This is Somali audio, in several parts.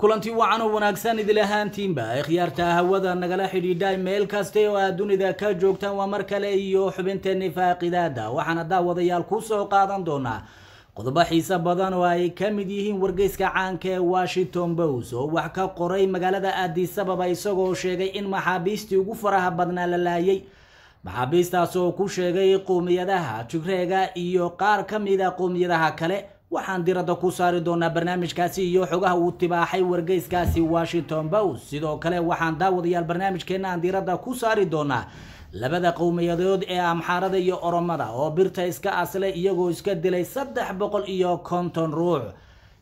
kulantii wacan oo wanaagsan idil ahaantiinba ikhyaarta hawada nagala xidhiidhay meel kasta oo aad dunida ka joogtaan waa mar kale iyo xubinteenni faaqidaada waxaana daawadayaal kuu soo qaadan doonaa qodobo xiise badan oo ay ka mid yihiin wargeyska caanka ee washington bows oo wax ka qoray magaalada aadisababa isagoo sheegay in maxaabiistii ugu faraha badnaa la laayay maxaabiistaas oo ku sheegay quumiyadaha jigreega iyo qaar ka mida ah quumiyadaha kale waxaan diradda ku saari doonaa barnaamijkaasi iyo xogaha uu tibaaxay wargeyskaasi washington post sidoo kale waxaan daawadayaal barnaamijkeenna aan diradda ku saari doonaa labada qowmiyadood ee amxaarada iyo oromada oo birta iska aslay iyagoo iska dilay saddex boqol iyo konton ruux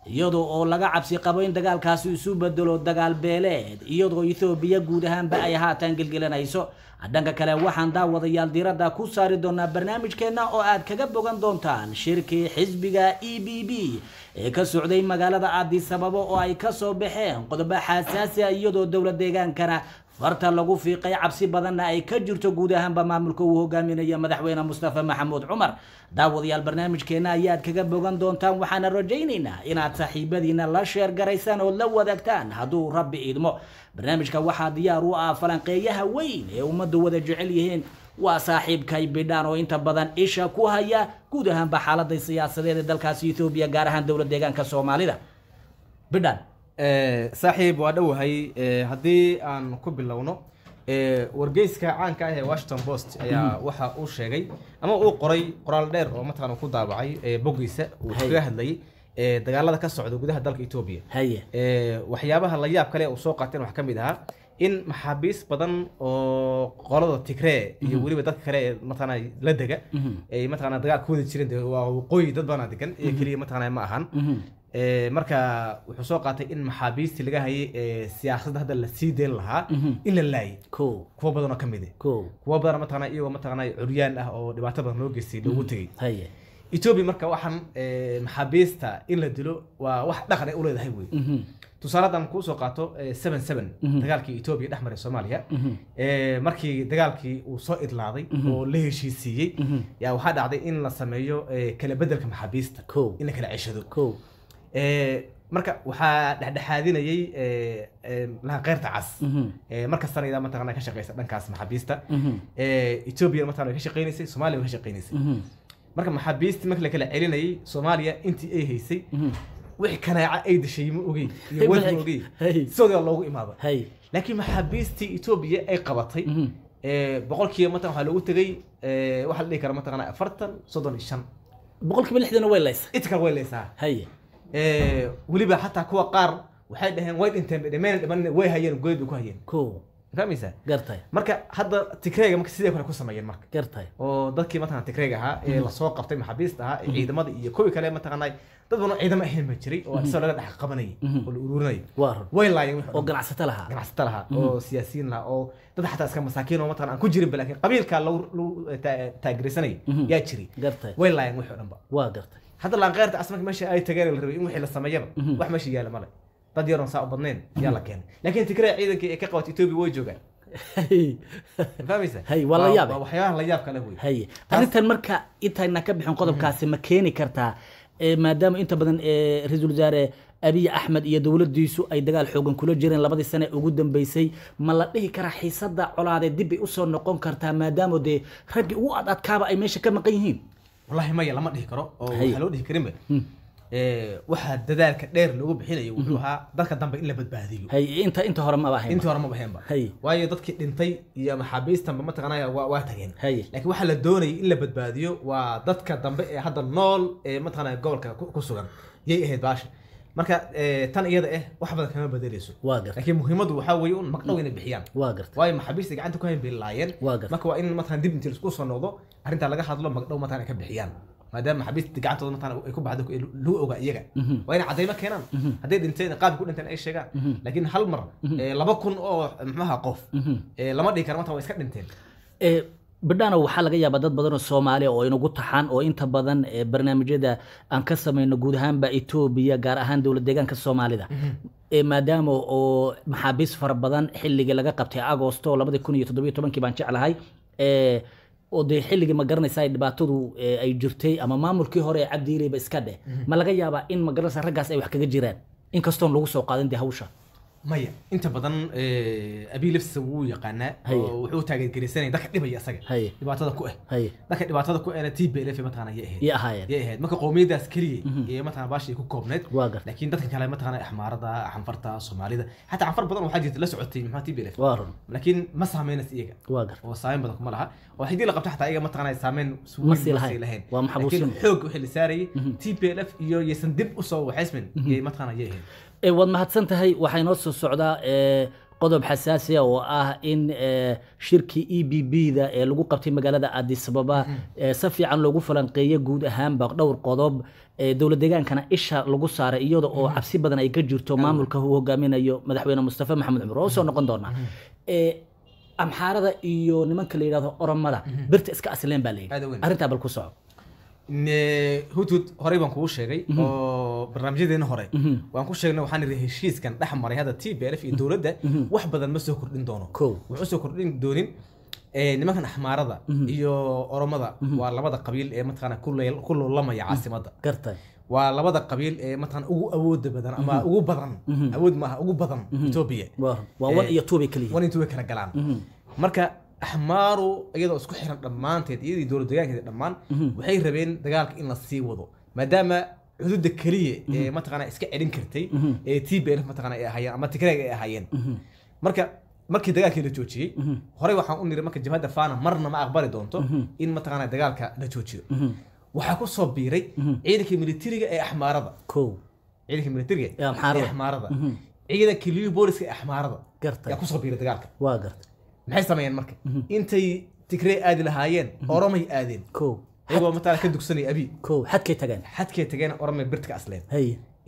iyadoo oo laga cabsi qabo in dagaalkaasi isu bedelo dagaal beeleed iyadoo ethoobiya guud ahaanba ay haatan gelgelanayso dhanka kale waxaan daawadayaal diiradda ku saari doonaa barnaamijkeenna oo aad kaga bogan doontaan shirkii xisbiga e b b ee ka socday magaalada aadisababo oo ay ka soo baxeen qodobo xasaasi ah iyadoo dowla deegaankana farta lagu fiiqay cabsi badanna ay ka jirto guud ahaanba maamulka uu hogaaminaya madaxweyne mustafa maxamuud cumar daawadayaal barnaamijkeenna ayaad kaga bogan doontaan waxaana rajaynaynaa inaad saaxiibadiina la sheergaraysaan ood la wadaagtaan hadduu rabbi iidmo barnaamijka waxaa diyaar u ah falanqeeyaha weyn ee ummaddu wada jecel yihiin waa saaxiibkay bidhaan oo inta badan isha ku haya guud ahaanba xaaladay siyaasadeed ee dalkaasi ethoobiya gaar ahaan dowlad deegaanka soomaalida bidhaan eh, saaxiib waa dhowahay eh, haddii aan ku bilowno eh, wargeyska caanka ah ee washington post ayaa mm. waxa uu sheegay ama uu qoray qoraal dheer oo mataqaan ku daabacay boggiisa uu kaga hadlayay dagaalada ka socda gudaha dalka etoobiya waxyaabaha layaab yaab kale uu soo qaatayna wax ka mid ahaa in maxaabiis badan oo qolada tigree iyo mhm. weliba dadka kale ee mataqaana la dega ay mhm. mataqaana dagaal ku wada jireen waa waqooyi dad badanaa degan ee mhm. keliya mataqaana ma ahan marka wuxuu soo qaatay in maxaabiistii laga hayay ee siyaasadda hadda la sii lahaa in la laayay kuwo badan oo ka mid eh. kuwo badan mataqaana iyagoo mataqaana curyaan ah oo dhibaato badan loo geystay loogu tegey etoobiya eh. marka waxaan maxaabiista in la dilo waa wax dhaqan ay u leedahay wey tusaale haddaan kuusoo qaato eh, seven seven mhm. dagaalkii etoobiya dhex maray soomaaliya mhm. eh, markii dagaalkii uu soo idlaaday mhm. oo la heshiisiiyey yaa waxaa dhacday in la sameeyo eh, kala bedelka maxaabiista in la kala ceshado marka waxaa dhexdhexaadinayay laha keyrta cas marka sanayda mataqana ka shaqeysa dhankaas maxaabiista etoobiya mataqana ka shaqeynaysay soomaaliya ka shaqeynaysay marka maxaabiistii marka la kala celinayay soomaaliya intii ay haysay wixii kanaaca ay dashay ma ogey iyo weli ma ogey loogu imaaba laakiin maxaabiistii etoobiya ay qabatay mhm. eh, boqolkiiba matan waxaa loogu tegay eh, waxaa la dhihi kara mataqana afartan soddon iyo shan boqolkiiba lixdan way laysaa inta way laysaa weliba xataa kuwa qaar waxay dhaheen way dhinteen dhameen eh, dhiman way hayeen gooyad bay ku hayeen fahmaysaa gartay marka hadda tigreega marka sidee kale ku sameeyeen marka gartay oo dadkii mataqana tigreeg ahaa ee mhm. lasoo qabtay maxaabiista ahaa ee mhm. ciidamada iyo kuwii kale mataqanaa dad badan ciidamo ahayn baa jiray oo isagoo mhm. laga dhex qabanayay mhm. oo la ururinayay way laayeen oo ganacsato lahaa ganacsato lahaa mhm. oo siyaasiyiin lahaa oo dad xataa iska masaakiin oo mataqan aan ku jirinba laakiin qabiilkaa lagu eh, eh, taageeraysanayay yaa jiray way laayeen wixii oo dhanba waa gartay hadda laanqeyrta asmarka meesha ay tageen la rabay in wixii la sameeyaba wax meesha yaala male dad yaroon saa u badnayn yaa la keenay laakiin tigraya ciidankii ay ka qabato etoobiya way joogaan waxyaabaha la yaab kale wey arrintan marka intaynaan ka bixin qodobkaasi ma keeni kartaa maadaama inta badan ra-iisul wasaare abiy axmed iyo dowladiisu ay dagaal xoogan kula jireen labadii sane ugu dambeysay ma la dhihi karaa xiisada colaadee dib bay usoo noqon kartaa maadaama dee raggii ugu adadkaaba ay meesha ka maqan yihiin wallaahi maya lama dhihi karo oo waxaa loo dhihi karinba hmm waxaa dadaalka dheer loogu bixinaya wuxuu mhm. ahaa dadka dambe in la badbaadiyo inta inta hore maba ahaynba waayo dadkii dhintay iyo maxaabiistanba mataqaanaya waa tageen laakiin waxaa la doonayay in la badbaadiyo waa dadka dambe ee hadda nool ee mataqaanaya gobolka ku sugan yay ahayd baasha marka tan iyada eh wax badan kama bedeleyso laakiin muhiimadu waxaa weeye un magdhow inay bixiyaan waayo maxaabiista gacanta ku hayn bay laayeen marka waa in mataqan dib intii laisku soo noqdo arrintaa laga hadlo magdhow mataqan ka bixiyaan maadaama xabiisti gacantooda mataan ku baxdo lagu ogaa iyaga mhm. waa inay caddaymo keenaan mhm. hadday dhinteen qaabka ku dhinteen ay sheegaan mhm. laakiin hal mar eh, laba kun oo mxuaha qof eh, lama dhihi kara mataan waa iska dhinteen eh, bidhana waxaa laga yaabaa dad badan oo soomaaliya oo inagu taxan oo inta badan barnaamijyada aan ka samayno guud ahaanba etoobiya gaar ahaan dowlad deegaanka soomaalida maadaama oo maxaabiis fara badan xilligii laga qabtay agosto labadi kun iyo toddobiyo tobankii baan jeclahay oo dee xilligii ma garanaysaa dhibaatadu eh, ay jirtay ama maamulkii hore ee cabdiileyba iska dheh mhm. ma laga yaabaa in magaranaysa raggaas ay wax kaga jiraan in kastoon lagu soo qaadin de hawsha maya inta badan eh, abiy wuu yaqaanaa wuxuu taageergaraysanaya dadka dhibaya isaga dhibaatada ku ah dadka dhibaatada ku ahna eh t b mataqana yay ahayd yay ahayd marka qowmiyadaas keliya mhm. ee mataqana baashii ku koobneed laakiin dadka kale mataqana axmaarada xanfarta soomaalida xataa xanfar badan waxaa jirta la socotay maxaa t b ma saameynas iyaga oo saameyn badan kuma laha oo la qabto xataa iyaga mataqana saameyn masii lahayn laakiin xoog wixii la saarayay mhm. t iyo yaysan dib usoo waxaysmin yay mhm. mataqana yay ahayd Eh, waad mahadsan tahay waxaa inoo soo socdaa eh, qodob xasaasiya oo ah in eh, shirkii e b b da ee lagu qabtay magaalada adisababa mm-hmm. si fiican loogu falanqeeyo guud ahaanba dhowr qodob dowla deegaankana isha lagu saaray iyada oo mm-hmm. cabsi badan ay ka jirto maamulka uu hogaaminayo madaxweyne mustafa maxamed cumar oo soo noqon doonaa mm-hmm. amxaarada iyo nimanka la yidhahdo oromada birta iska asleen baa layidhi arrintaa bal ku soco hudhud horey baan kuu sheegay mhm. oo barnaamijyadeena hore mhm. waan ku sheegnay waxaan idhi heshiiskan dhex maray hadda t b lf iyo mhm. dowladda wax badan ma soo kordhin doono wuxuu soo kordhin doonin eh, nimankan axmaarada iyo oromada waa labada qabiil ee mataqaana ku loolamaya caasimadda waa labada qabiil ee mataqaan ugu awooda badan ama ugu badan awood maaha ugu badan etoobiya waa wan eh, iyo two kala galaan marka axmaaru iyadoo isku xiran dhammaanteed iyadii dowlad degaankeeda dhammaan mhm. waxay rabeen dagaalka in la sii wado maadaama xuduudda keliya mhm. ee mataqaana iska celin kartay mhm. ee t b l mataqana ay ahaayeen ama tigreeg ay ahaayeen marka markii dagaalkii la joojiyey horey waxaan u niri marka jabhadda fana marna ma aqbali doonto in mataqaana dagaalka la joojiyo waxaa ku soo biiray ciidanka militariga ee axmaarada ko ciidanka militariga ee axmaarada ciidanka liyu ee axmaarada yaa kusoo biiray dagaalka waa gartay maxay sameeyeen marka mhm. intay tigrey aadi lahaayeen mhm. oromay aadeen o iyagoo mataala ka dugsanaya abi xadkay tageen xadkay tageen oromay birtka asleen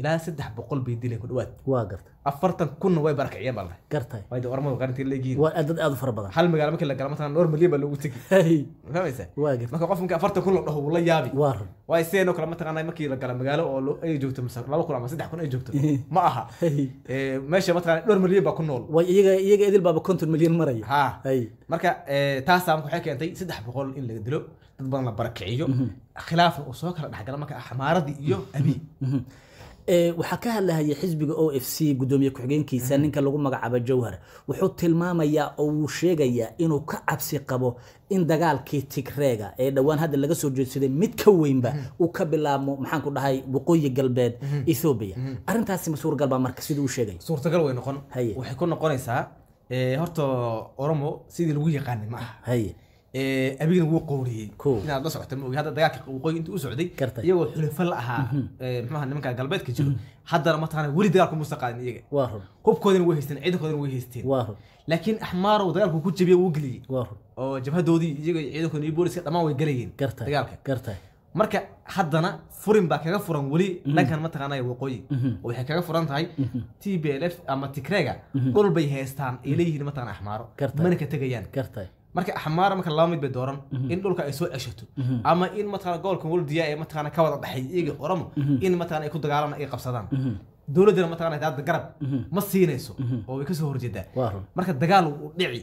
ilaa saddex boqol bay dileen ku dhawaad waa garta afartan kunna way barakiciyeen baa lahay gartay waayo ormadu garanti leegiin waa dad aad u fara badan hal magaalo markii la gala mataan dhowr milyan baa loogu tegi fahmaysa waa garta marka qof markii afartan kun la dhaho la yaabi waa run waayo sideenoo kale mataqaanaa markii la gala magaalo oo ay joogto masa laba kun ama saddex kun ay joogto ma aha eh, meesha mataqaana dhowr milyan baa ku nool way iyaga iyaga idil baaba konton milyan maraya ha marka eh, taasaa marka waxay keentay saddex boqol in laga dilo dad badan la barakiciyo mm-hmm. khilaafna uu soo kala dhexgala marka ah xamaaradii iyo mm-hmm. abiin mm-hmm. Eh, waxaa ka hadlahaya xisbiga o f c gudoomiye ku-xigeenkiisa mm-hmm. ninka lagu magacaabo jowhar wuxuu tilmaamayaa oo uu sheegayaa inuu ka cabsi qabo in dagaalkii tigreega ee dhowaan hadda laga soo jeedsaday mid ka weynba mm-hmm. uu ka bilaabmo maxaanku dhahay waqooyi galbeed mm-hmm. ethoobiya arrintaasi ma suuragal baa marka siduu u sheegaya suurtagal way noqon waxay ku noqonaysaa eh, horta oromo sidii lagu yaqaanay ma aha abigana wuu qowriyey inaad la socota maogi hadda dagaalka waqooyi intuu u socday iyagoo xulafo la mhm. ahaa muxuha nimanka galbeedka jiro mhm. haddana mataqana weli dagaalku muusa qaadin iyaga hubkoodina way haysteen ciidankoodina way haysteen laakiin axmaarow dagaalku ku jabiye wuu geliyey oo jabhadoodii iyaga ciidankoodina iyo booliska dhammaan way galayeen dagaalka marka haddana furin baa kaga furan weli dhankan mhm. mataqaanaya waqooyi oo waxay kaga furan tahay t b l f ama tigrega e dhul bay haystaan ay leeyihiin mataqana axmaaro mana ka tegayaan marka axmaara marka laba mid bay dooran mhm. in dhulka ay soo ceshato mhm. ama in mataqana gobolka waldiya ee mataqana ka wada dhaxay iyaga oromo mhm. in mataqana ay ku dagaalaan ay qabsadaan dowladdana mataqana hadda garab ma siinayso oo way kasoo horjeedaa marka dagaal wuu dhici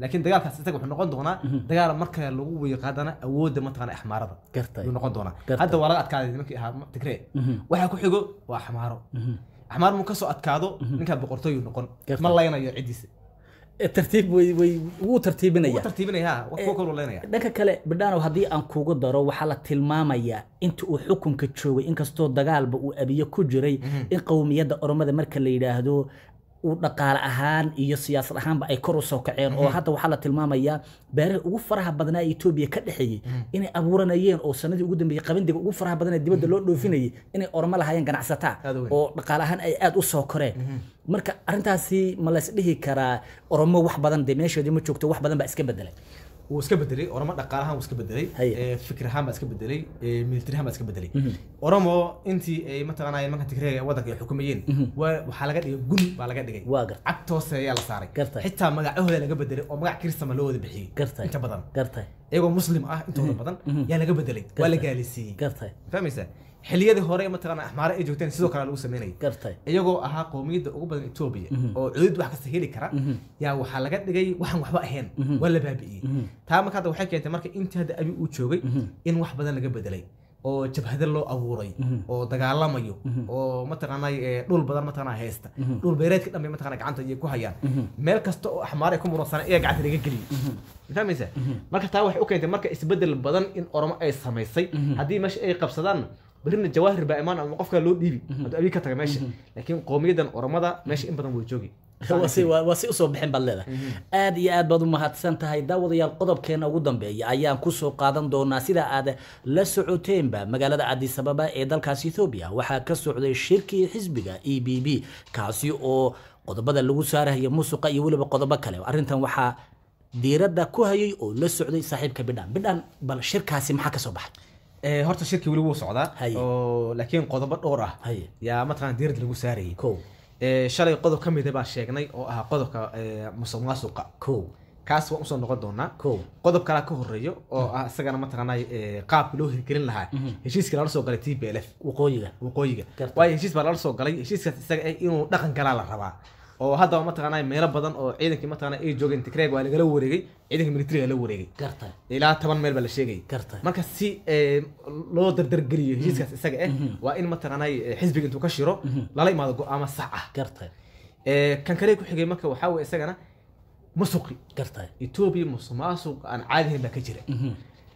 laakiin dagaalkaas isaga wuxuu noqon doonaa dagaal marka lagu waya qaadana awoodda mataqana axmaarada yuu noqon doonaa hadda waa laga adkaaday nimankii ahaa tigree waxa ku xigo waa axmaaro axmaar mu kasoo adkaado ninkaa boqortooyu noqon ma laynayo ciddiisa dhanka kale bidhaanow haddii aan kugu daro waxaa la tilmaamayaa inta uu xukunka joogay inkastoo dagaalba uu abiyo ku jiray mhm. in qowmiyadda oromada marka la yidhaahdo uu dhaqaale ahaan iyo siyaasad ahaanba ay kor u soo kaceen oo mhm. hadda waxaa la tilmaamayaa beerihii ugu faraha badnaa ee Itoobiya ka dhexeeyey mhm. inay abuuranayeen oo sanadii ugu dambeeyay qabandiga ugu faraha badnaa dibadda mhm. loo dhoofinayay inay ormo lahaayeen ganacsataa oo dhaqaale ahaan ay aad u soo koreen marka arintaasi ma la dhihi karaa oromo wax badan de meesheedii ma joogto wax badan baa iska bedelay wuu iska bedelay oromo dhaqaalahaan wuu iska bedelay eh, fikir ahaan baa iska bedelay eh, militari ahaan baa iska bedelay mhm. oromo intii ay mataqaanayeen marka tigreega waddanka ay xukumayeen mhm. waxaa laga dhigay gun baa laga dhigay cagta hoose ayaa la saaray xitaa magacahooda laga bedelay oo magac kiristama loo wada bixiyey inta badan iyagoo muslim ah intooda mhm. badan yaa laga bedelay waa la gaalisiiyey fahmaysaa xiliyadii hore mataqaana axmaare ay joogteen sidoo kale lagu sameynaya gartay iyagoo ahaa qowmiyadda ugu badan etoobiya mhm. oo cudud wax kasta heli kara mhm. yaa waxaa laga dhigay waxaan waxba ahayn mhm. waa la baabi'iyey taa marka hadda waxay keentay marka intii hadda abi uu joogay in wax badan laga bedelay oo jabhada loo abuuray oo dagaalamayo oo mataqaanay eh, dhul badan mataqaana haysta dhul beereedka dhanbe mataqaana gacanta ay ku hayaan meel kasta oo axmaar ay ku muransan ayaa gacanta laga geliyay fahmaysa marka taa waxay u keentay marka isbedel badan in oromo ay samaysay haddii meesha ay qabsadaan berrina jawahir baa imaan ama qofkaa loo dhiibi hadduu abiy ka taga meesha laakiin qoomiyadan oromada meesha in badan way joogin waa si usoo bixin baad leedahay aad iyo aad baad u mahadsan tahay daawadayaal qodobkeena ugu dambeeya ayaan kusoo qaadan doonaa sida aad la socoteenba magaalada cadisababa ee dalkaas ethoobiya waxaa ka socday shirkii xisbiga e b b kaasi oo qodobada lagu saarayo musuqa iyo weliba qodobo kale arrintan waxaa diiradda ku hayay oo la socday saaxiibka bidhaan bidhaan bal shirkaasi maxaa ka baxay horta shirki weli wuu socdaa oo laakiin qodobo dhowr ah yaa mataqana diirad lagu saarayay shalay qodob ka mida baan sheegnay oo ah qodobka musuq kaas waan usoo noqon doonaa qodob kalaa ka horeeyo oo ah isagana mataqaana qaabka loo hirgelin lahaa mhm. heshiiska lala soo galay t b l f waqooyiga waqooyiga waayo heshiis baa lala soo galay heshiiskaas isaga inuu dhaqan galaa la rabaa oo haddaba mataqaana meelo badan oo ciidankii mataqana ay joogeen tigreg waa lagala wareegay ciidanka militariga la wareegay ilaa toban meel baa la sheegay marka si eh, loo dardargeliyo mhm. heshiiskaas isaga ah waa in mataqaana eh, xisbiga intuu ka shiro mhm. lala imaado go-aamo sax ah kan kale ku xigay marka waxaa weye isagana masuqi etoobiya musuq maasuq aan caadihayn baa ka jira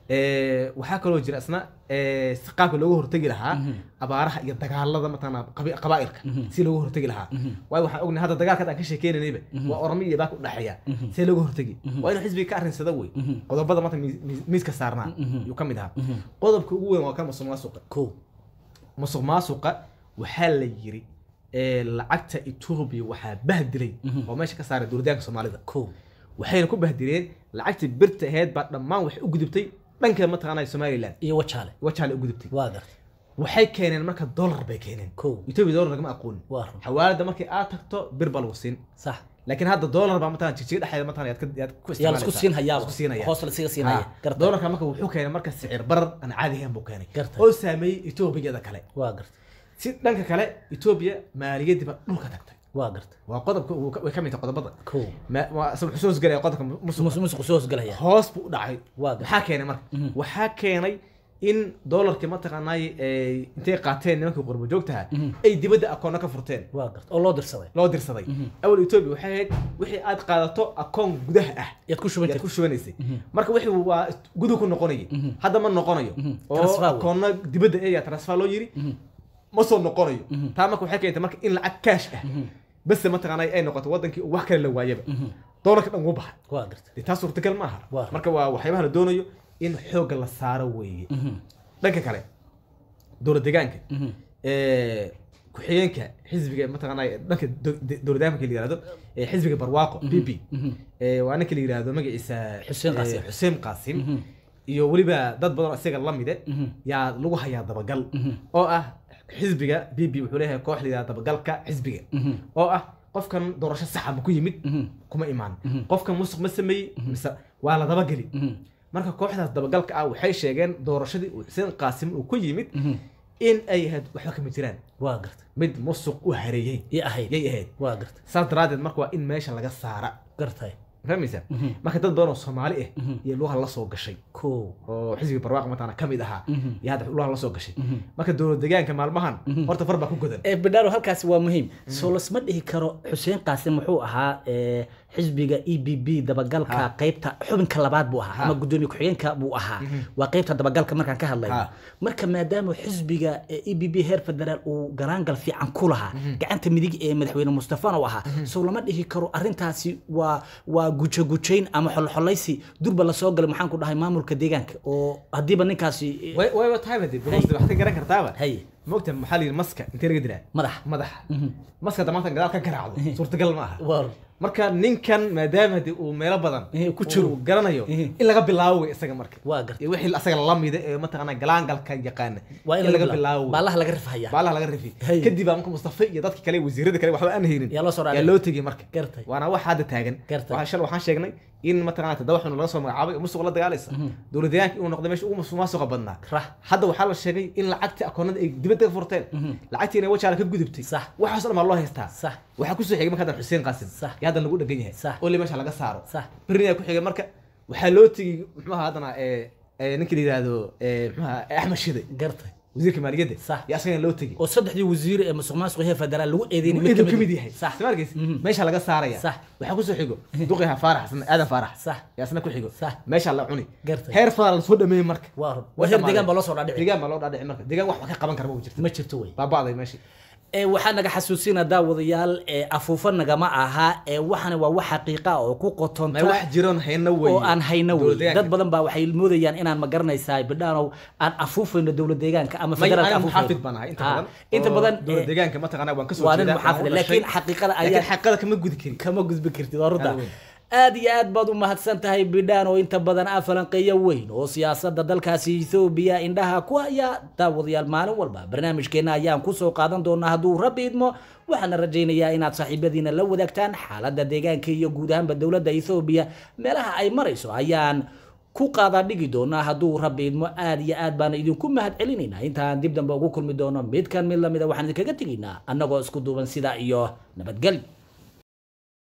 Eh, waxaa kaloo jira isna eh, si qaabka looga hortegi lahaa mhm. abaaraha iyo dagaalada mataqaana qabaairka mhm. si looga hortegi lahaa mhm. waayo waxaan ognay hadda dagaalka aan ka sheekeynanayba waa ormo iyo baaka udhexeeya see looga hortegi waa inuu xisbiga ka arrinsada wey qodobada maanta miiska saarnaa yuu ka mid ahaa qodobka ugu weyn waa kan musuq maasuqa ko musuq maasuqa waxaa la yiri eh, lacagta etoobiya waxaa bahdilay oo meesha ka saaray dowladaanka soomaalida ko waxayna ku bahdireen lacagtii birta aheyd baa dhammaan wax u gudubtay dhankeeda mataqaana somalilan iyo wajaale wajaale u gudubtay waa gartay waxay keeneen marka dollar bay keeneen o dollar lagama aqooni xawaalada markii aad tagto bir baa lagu siin sax laakiin hadda dollar baa mataqana jigjiga dhexdeeda mataqana yaad ku isku ah, marka wuxuu keenay marka sicir barar aan caadi ahayn buu keenay oo saameeyey etoobiyada kale waa gartay si dhanka kale etoobiya maaliyadiiba dhulka tagtay waa garta waa qodobka way ka mid tahay qodobada wuxuu soo qodobka musuqmusuqu soo hosgelaya hoos buu u dhacay maxaa keenay marka mhm. waxaa keenay in doolarkii mataqaanaay intay qaateen nimankii qurbo joogtaha mhm. ay dibadda akoonno ka furteen waa garta oo loo dirsaday loo dirsaday mhm. awal etoobiya waxay ahayd wixii aad qaadato akoon gudaha ah yaad ku shuban yaad ku shubanaysay marka wixii waa guduhu ku noqonaya hadda ma noqonayo oo akoonno dibadda eeyaa transfer loo yiri ma soo noqonayo taa marka waxay keentay marka in lacag kaash ah base mataqaanay ay noqoto wadankii wax kale la waayaba doolarka dhan wuu baxay taa suurtagal maaha marka waa waxyaabaha la doonayo in xooga la saaro weeye dhanka kale dowla degaanka ku-xigeenka xisbiga mataqaanay dhanka dowladaamanka la yirahdo xisbiga barwaaqo b b waa ninka la yirahdo magaciisa xuseen qaasim iyo weliba dad badan isaga lamide yaa lagu hayaa dabagal oo ah xisbiga b b wuxuu leeyahay koox layidhaha dabagalka xisbiga mhm. oo ah qofkan doorasho saxa ah ku yimid mhm. kuma imaan mhm. qofkan musuq ma sameeyey mise waa la dabageli marka kooxdaas dabagalka ah waxay sheegeen doorashadii xuseen qaasim uu ku yimid in ay ahayd waxba kama jiraan waa garta mid musuq u hareeyey yay ahayd waa garta saas daraadeed marka waa in meesha laga saara gartay fahmaysaa mhm. marka dad badan oo soomaali ah iyo lugaha la soo gashay o oo xisbiga barwaaqo mataqana ka mid ahaa mhm. iyo lugaha la gashay marka dowlad degaanka maalmahan horta far baa ku godan eh, bidhaaro halkaasi waa muhiim soo lasma dhihi karo xuseen qaasi muxuu ahaa eh, xisbiga e b b dabagalka qaybta xubinka labaad buu ahaa ama gudoomiye ku-xigeenka buu ahaa waa qaybta dabagalka markaan ka hadlayno marka maadaama xisbiga e b b heer federaal uu garaangal fiican ku lahaa gacanta midig ee madaxweyne mustafana ahaa soo lama dhihi karo arrintaasi waa waa gujagujayn ama xolxolaysi durba lasoo galay maxaan ku dhahay maamulka deegaanka oo haddiiba ninkaasi eh, garan kartaaba mogta maxaa la yidhi maska intee laga dilaa madax madax mhm. maska damaantan gadaal ka garaacdo suurtagal ma aha marka ninkan maadaama de uu meelo badan ku jiro garanayo in laga bilaabo wey isaga marka waa gartay wixii asaga ee mataqaana galaangalka yaqaana waa in laga bilaabo baalaha laga rifahaya baalaha laga rifi kadib marka mustafa iyo dadkii kale wasiirada kale waxba aan haynin yaa loo tegay marka waana wax hadda taagan shal waxaan sheegnay in mataqaana toddoba xun laga soo magacaabay musuq la dagaalaysa mhm. dowladyaanka inuu noqday meesha ugu badnaa hadda waxaa la sheegay in lacagtii akoonada ay dibadda ka furteen mhm. lacagtii inay wajaala ka gudubtay waxaasoo dhan baa loo haystaa waxaa kusoo xigay marka hadan xuseen qaasim y hadda lagu dhegan yahay oli meesha laga saaro berina ku xigay marka waxaa loo tegay muxuaha haddana ninka la yihahdo axmed shiday gartay wasiirka maaliyadda yo asagana loo tegay oo saddexdii wasiir ee masuq maasuq federaal lagu eedeyn mid ah. yahay soo mhm. meesha laga saaraya waxaa kusoo xigo duqiha faarax sana aadan faarax yaa isna ku xigo meesha la cuni heer fadaan lasoo dhameeyey marka waa heer deegaan baa loo soo dhaadhici baa loo dhaadhici marka deegaan wax ka qaban kara ma jirto ma jirto wey baaba'day meeshii Eh, waxaa naga xasuusina daawadayaal eh, afuufo nagama aha eh, waxana waa wax xaqiiqa ah oo ku qotontaoo aan hayno wey dad badan baa waxay moodayaan inaan ma garanaysaa bidhaanow aan afuufayno dowlad deegaanka ama federaalkainta badanwaanin muxaafid laakiin xaqiiqada ayaa kama gudbi kartid aad iyo aad baad u mahadsan tahay bidhaan oo inta badan ah falanqeeyo weyn oo siyaasadda dalkaasi ethoobiya indhaha ku ayaa daawadayaal maalin walba barnaamijkeenna ayaan kusoo qaadan doonaa hadduu rabbi idmo waxaana rajaynayaa inaad saaxiibadiina la wadaagtaan xaaladda deegaanka iyo guud ahaanba dowladda ethoobiya meelaha ay marayso ayaan ku qaadaa dhigi doonaa hadduu rabbi idmo aada iyo aad baana idinku mahad celinaynaa intaan dib dambe ugu kulmi doono midkan mid lamida waxaan idinkaga tegaynaa annagoo isku duuban sidaa iyo nabadgelyo